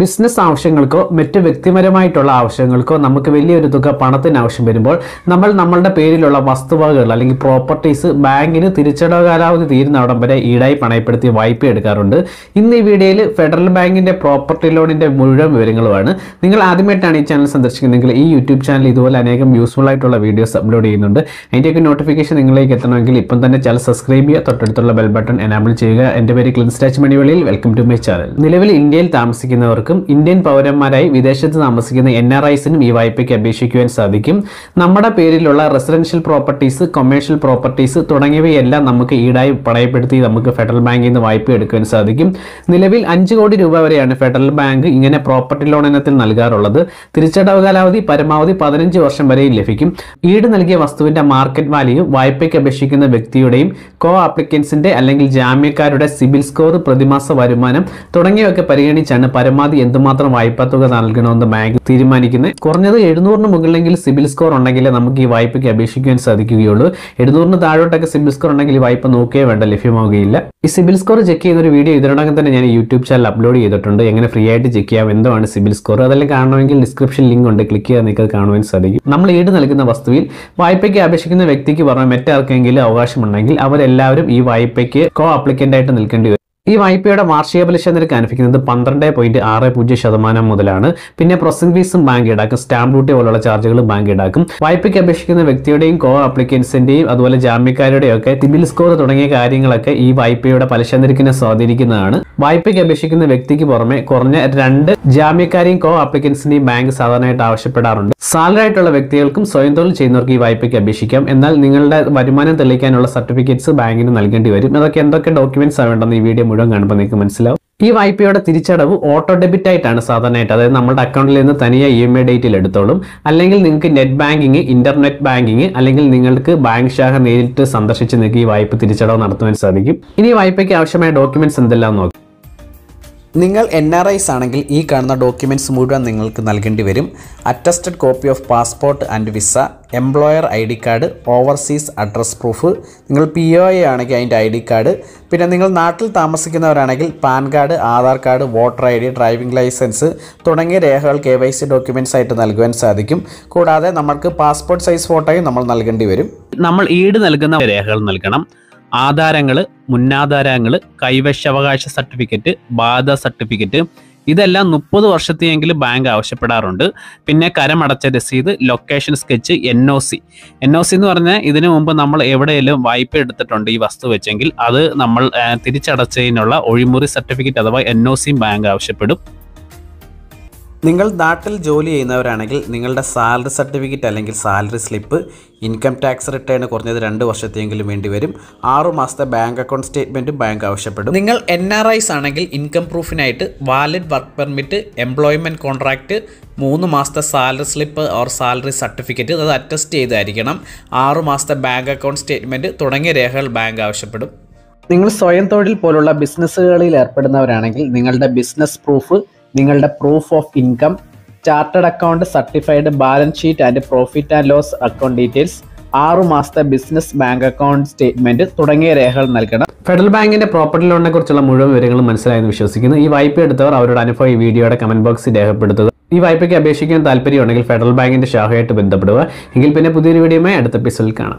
business ആവശ്യങ്ങൾക്കോ മറ്റ് വ്യക്തിപരമായിട്ടുള്ള ആവശ്യങ്ങൾക്കോ നമുക്ക് വലിയൊരു തുക പണത്തിന് ആവശ്യം വരുമ്പോൾ നമ്മൾ നമ്മളുടെ പേരിലുള്ള വസ്തുവകകൾ അല്ലെങ്കിൽ പ്രോപ്പർട്ടീസ് ബാങ്കിന് തിരിച്ചടവ് കാലാവധി തീരുന്നവിടം വരെ ഈടായി പണയപ്പെടുത്തി വായ്പ എടുക്കാറുണ്ട് ഇന്ന് ഈ വീഡിയോയിൽ ഫെഡറൽ ബാങ്കിൻ്റെ പ്രോപ്പർട്ടി ലോണിൻ്റെ മുഴുവൻ വിവരങ്ങളുമാണ് നിങ്ങൾ ആദ്യമായിട്ടാണ് ഈ ചാനൽ സന്ദർശിക്കുന്നതെങ്കിൽ ഈ യൂട്യൂബ് ചാനൽ ഇതുപോലെ അനേകം യൂസ്ഫുൾ ആയിട്ടുള്ള വീഡിയോസ് അപ്ലോഡ് ചെയ്യുന്നുണ്ട് അതിൻ്റെയൊക്കെ നോട്ടിഫിക്കേഷൻ നിങ്ങളിലേക്ക് എത്തണമെങ്കിൽ ഇപ്പം തന്നെ ചാനൽ സബ്സ്ക്രൈബ് ചെയ്യുക തൊട്ടടുത്തുള്ള ബെൽ ബട്ടൺ എനാബിൾ ചെയ്യുക എൻ്റെ പേര് ക്ലിൻസ്റ്റാച്ച് മണിവെളിയിൽ വെൽക്കം ടു മൈ ചാനൽ നിലവിൽ ഇന്ത്യയിൽ താമസിക്കുന്നവർക്ക് പൗരന്മാർക്കും ഇന്ത്യൻ പൗരന്മാരായി വിദേശത്ത് താമസിക്കുന്ന എൻ ആർ ഐസിനും ഈ വായ്പയ്ക്ക് അപേക്ഷിക്കുവാൻ സാധിക്കും നമ്മുടെ പേരിലുള്ള റെസിഡൻഷ്യൽ പ്രോപ്പർട്ടീസ് കൊമേഴ്ഷ്യൽ പ്രോപ്പർട്ടീസ് തുടങ്ങിയവയെല്ലാം നമുക്ക് ഈടായി പണയപ്പെടുത്തി നമുക്ക് ഫെഡറൽ ബാങ്കിൽ നിന്ന് വായ്പ എടുക്കുവാൻ സാധിക്കും നിലവിൽ അഞ്ച് കോടി രൂപ വരെയാണ് ഫെഡറൽ ബാങ്ക് ഇങ്ങനെ പ്രോപ്പർട്ടി ലോൺ ഇനത്തിൽ നൽകാറുള്ളത് തിരിച്ചടവ് കാലാവധി പരമാവധി പതിനഞ്ച് വർഷം വരെയും ലഭിക്കും ഈട് നൽകിയ വസ്തുവിന്റെ മാർക്കറ്റ് വാല്യൂ വായ്പയ്ക്ക് അപേക്ഷിക്കുന്ന വ്യക്തിയുടെയും കോ ആപ്ലിക്കൻസിന്റെ അല്ലെങ്കിൽ ജാമ്യക്കാരുടെ സിബിൽ സ്കോർ പ്രതിമാസ വരുമാനം തുടങ്ങിയവയൊക്കെ പരിഗണിച്ചാണ് പരമാവധി എന്തുമാത്രം വായ്പാ തുക നൽകണമെന്ന് ബാങ്ക് തീരുമാനിക്കുന്നത് കുറഞ്ഞത് എഴുന്നൂറിന് മുകളിലെങ്കിൽ സിബിൽ സ്കോർ ഉണ്ടെങ്കിലേ നമുക്ക് ഈ വായ്പയ്ക്ക് അപേക്ഷിക്കാൻ സാധിക്കുകയുള്ളൂ എഴുന്നൂറിന് താഴോട്ടൊക്കെ സിബിൽ സ്കോർ ഉണ്ടെങ്കിൽ വായ്പ നോക്കിയേ വേണ്ട ലഭ്യമാവുകയില്ല ഈ സിബിൽ സ്കോർ ചെക്ക് ചെയ്യുന്ന ഒരു വീഡിയോ ഇതിനോടകം തന്നെ ഞാൻ യൂട്യൂബ് ചാനൽ അപ്ലോഡ് ചെയ്തിട്ടുണ്ട് എങ്ങനെ ഫ്രീ ആയിട്ട് ചെക്ക് ചെയ്യാം എന്താണ് സിബിൽ സ്കോർ അതെല്ലാം കാണണമെങ്കിൽ ഡിസ്ക്രിപ്ഷൻ ലിങ്ക് ഉണ്ട് ക്ലിക്ക് ചെയ്താൽ നിങ്ങൾക്ക് കാണുവാൻ സാധിക്കും നമ്മൾ ഈട് നൽകുന്ന വസ്തുവിൽ വായ്പയ്ക്ക് അപേക്ഷിക്കുന്ന വ്യക്തിക്ക് പറഞ്ഞാൽ മറ്റാർക്കെങ്കിലും അവകാശമുണ്ടെങ്കിൽ അവരെല്ലാവരും ഈ വായ്പയ്ക്ക് കോ ആപ്ലിക്കൻ്റായിട്ട് നിൽക്കേണ്ടി വരും ഈ വായ്പയുടെ വാർഷിക പലിശ നിരക്ക് അനുഭവിക്കുന്നത് പന്ത്രണ്ട് പോയിന്റ് ആറ് പൂജ്യം ശതമാനം മുതലാണ് പിന്നെ പ്രോസസിംഗ് ഫീസും ബാങ്ക് ഈടാക്കും സ്റ്റാമ്പ് ഡ്യൂട്ടി പോലുള്ള ചാർജുകളും ബാങ്ക് ഈടാക്കും വായ്പയ്ക്ക് അപേക്ഷിക്കുന്ന വ്യക്തിയുടെയും കോ ആപ്ലിക്കൻസിന്റെയും അതുപോലെ ജാമ്യക്കാരുടെയും ഒക്കെ സിബിൽ സ്കോർ തുടങ്ങിയ കാര്യങ്ങളൊക്കെ ഈ വായ്പയുടെ പലിശ നിരക്കിനെ സ്വാധീനിക്കുന്നതാണ് വായ്പയ്ക്ക് അപേക്ഷിക്കുന്ന വ്യക്തിക്ക് പുറമെ കുറഞ്ഞ രണ്ട് ജാമ്യക്കാരെയും കോ ആപ്ലിക്കൻസിന്റെയും ബാങ്ക് സാധാരണയായിട്ട് ആവശ്യപ്പെടാറുണ്ട് സാലറി ആയിട്ടുള്ള വ്യക്തികൾക്കും സ്വയം തൊഴിൽ ചെയ്യുന്നവർക്ക് ഈ വായ്പയ്ക്ക് അപേക്ഷിക്കാം എന്നാൽ നിങ്ങളുടെ വരുമാനം തെളിയിക്കാനുള്ള സർട്ടിഫിക്കറ്റ്സ് ബാങ്കിന് നൽകേണ്ടി വരും അതൊക്കെ എന്തൊക്കെ ഡോക്യുമെന്റ്സ് വേണ്ടെന്ന് ഈ വീഡിയോ മുഴുവൻ കാണുമ്പോൾ നിങ്ങൾക്ക് മനസ്സിലാവും ഈ വായ്പയുടെ തിരിച്ചടവ് ഓട്ടോ ഡെബിറ്റ് ആയിട്ടാണ് സാധാരണയായിട്ട് അതായത് നമ്മുടെ അക്കൗണ്ടിൽ നിന്ന് തനിയെ ഇ എം ഐ ഡേറ്റിൽ എടുത്തോളും അല്ലെങ്കിൽ നിങ്ങൾക്ക് നെറ്റ് ബാങ്കിങ് ഇന്റർനെറ്റ് ബാങ്കിങ് അല്ലെങ്കിൽ നിങ്ങൾക്ക് ബാങ്ക് ശാഖ നേരിട്ട് സന്ദർശിച്ച് നിങ്ങൾക്ക് ഈ വായ്പ തിരിച്ചടവ് നടത്തുവാൻ സാധിക്കും ഇനി വായ്പയ്ക്ക് ആവശ്യമായ ഡോക്യുമെന്റ്സ് എന്തെല്ലാം നോക്കാം നിങ്ങൾ എൻ ആർ ഐസ് ആണെങ്കിൽ ഈ കാണുന്ന ഡോക്യുമെൻറ്റ്സ് മുഴുവൻ നിങ്ങൾക്ക് നൽകേണ്ടി വരും attested copy of passport and visa employer I D card overseas address proof നിങ്ങൾ പി ഒ എ ആണെങ്കിൽ അതിൻ്റെ ഐ ഡി കാർഡ് പിന്നെ നിങ്ങൾ നാട്ടിൽ താമസിക്കുന്നവരാണെങ്കിൽ PAN card Aadhaar card voter I D driving licence തുടങ്ങിയ രേഖകൾ കെ വൈ സി ഡോക്യുമെൻറ്റ്സ് ആയിട്ട് നൽകുവാൻ സാധിക്കും കൂടാതെ നമുക്ക് പാസ്പോർട്ട് സൈസ് ഫോട്ടോയും നമ്മൾ നൽകേണ്ടി വരും നമ്മൾ ഈട് നൽകുന്ന രേഖകൾ നൽകണം ആധാരങ്ങൾ മുന്നാധാരങ്ങൾ കൈവശാവകാശ സർട്ടിഫിക്കറ്റ് ബാധ സർട്ടിഫിക്കറ്റ് ഇതെല്ലാം മുപ്പത് വർഷത്തെയെങ്കിലും ബാങ്ക് ആവശ്യപ്പെടാറുണ്ട് പിന്നെ കരമടച്ച രസീത് location sketch N O C N O C എന്ന് പറഞ്ഞാൽ ഇതിനു മുമ്പ് നമ്മൾ എവിടെയെങ്കിലും വായ്പ എടുത്തിട്ടുണ്ട് ഈ വസ്തു വെച്ചെങ്കിൽ അത് നമ്മൾ തിരിച്ചടച്ചതിനുള്ള ഒഴിമുറി സർട്ടിഫിക്കറ്റ് അഥവാ എൻ ഒ സിയും ബാങ്ക് ആവശ്യപ്പെടും നിങ്ങൾ നാട്ടിൽ ജോലി ചെയ്യുന്നവരാണെങ്കിൽ നിങ്ങളുടെ സാലറി സർട്ടിഫിക്കറ്റ് അല്ലെങ്കിൽ salary slip income tax return കുറഞ്ഞത് രണ്ട് വർഷത്തെങ്കിലും വേണ്ടി വരും ആറു മാസത്തെ ബാങ്ക് അക്കൗണ്ട് സ്റ്റേറ്റ്മെൻറ്റും ബാങ്ക് ആവശ്യപ്പെടും നിങ്ങൾ എൻ ആർ ഐസ് ആണെങ്കിൽ ഇൻകം പ്രൂഫിനായിട്ട് valid work permit employment contract മൂന്ന് മാസത്തെ salary slip or salary certificate അത് അറ്റസ്റ്റ് ചെയ്തായിരിക്കണം ആറു മാസത്തെ ബാങ്ക് അക്കൗണ്ട് സ്റ്റേറ്റ്മെൻറ്റ് തുടങ്ങിയ രേഖകൾ ബാങ്ക് ആവശ്യപ്പെടും നിങ്ങൾ സ്വയം തൊഴിൽ പോലുള്ള ബിസിനസ്സുകളിൽ ഏർപ്പെടുന്നവരാണെങ്കിൽ നിങ്ങളുടെ ബിസിനസ് പ്രൂഫ് നിങ്ങളുടെ proof of income chartered account certified balance sheet and profit and loss account details ആറു മാസത്തെ ബിസിനസ് ബാങ്ക് അക്കൗണ്ട് സ്റ്റേറ്റ്മെന്റ് തുടങ്ങിയ രേഖകൾ നൽകണം ഫെഡറൽ ബാങ്കിന്റെ പ്രോപ്പർട്ടി ലോണിനെ കുറിച്ചുള്ള മുഴുവൻ വിവരങ്ങളും മനസ്സിലായെന്ന് വിശ്വസിക്കുന്നു ഈ വായ്പ എടുത്തവർ അവരുടെ അനുഭവം ഈ വീഡിയോയുടെ കമന്റ് ബോക്സിൽ രേഖപ്പെടുത്തുക ഈ വായ്പയ്ക്ക് അപേക്ഷിക്കാൻ താല്പര്യമുണ്ടെങ്കിൽ ഫെഡറൽ ബാങ്കിന്റെ ശാഖയായിട്ട് ബന്ധപ്പെടുക എങ്കിൽ പിന്നെ പുതിയൊരു വീഡിയോയുമായി അടുത്ത എപ്പിസോഡിൽ കാണാം